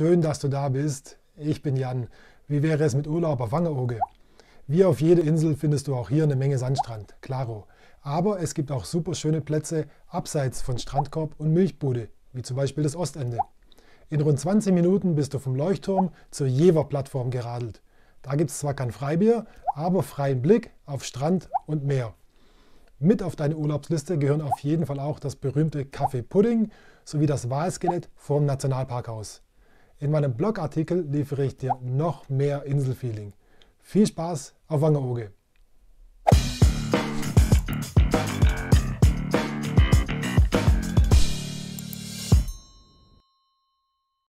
Schön, dass du da bist. Ich bin Jan. Wie wäre es mit Urlaub auf Wangerooge? Wie auf jeder Insel findest du auch hier eine Menge Sandstrand, claro. Aber es gibt auch super schöne Plätze abseits von Strandkorb und Milchbude, wie zum Beispiel das Ostende. In rund 20 Minuten bist du vom Leuchtturm zur Jever-Plattform geradelt. Da gibt es zwar kein Freibier, aber freien Blick auf Strand und Meer. Mit auf deine Urlaubsliste gehören auf jeden Fall auch das berühmte Kaffee Pudding sowie das Walskelett vorm Nationalparkhaus. In meinem Blogartikel liefere ich dir noch mehr Inselfeeling. Viel Spaß auf Wangerooge!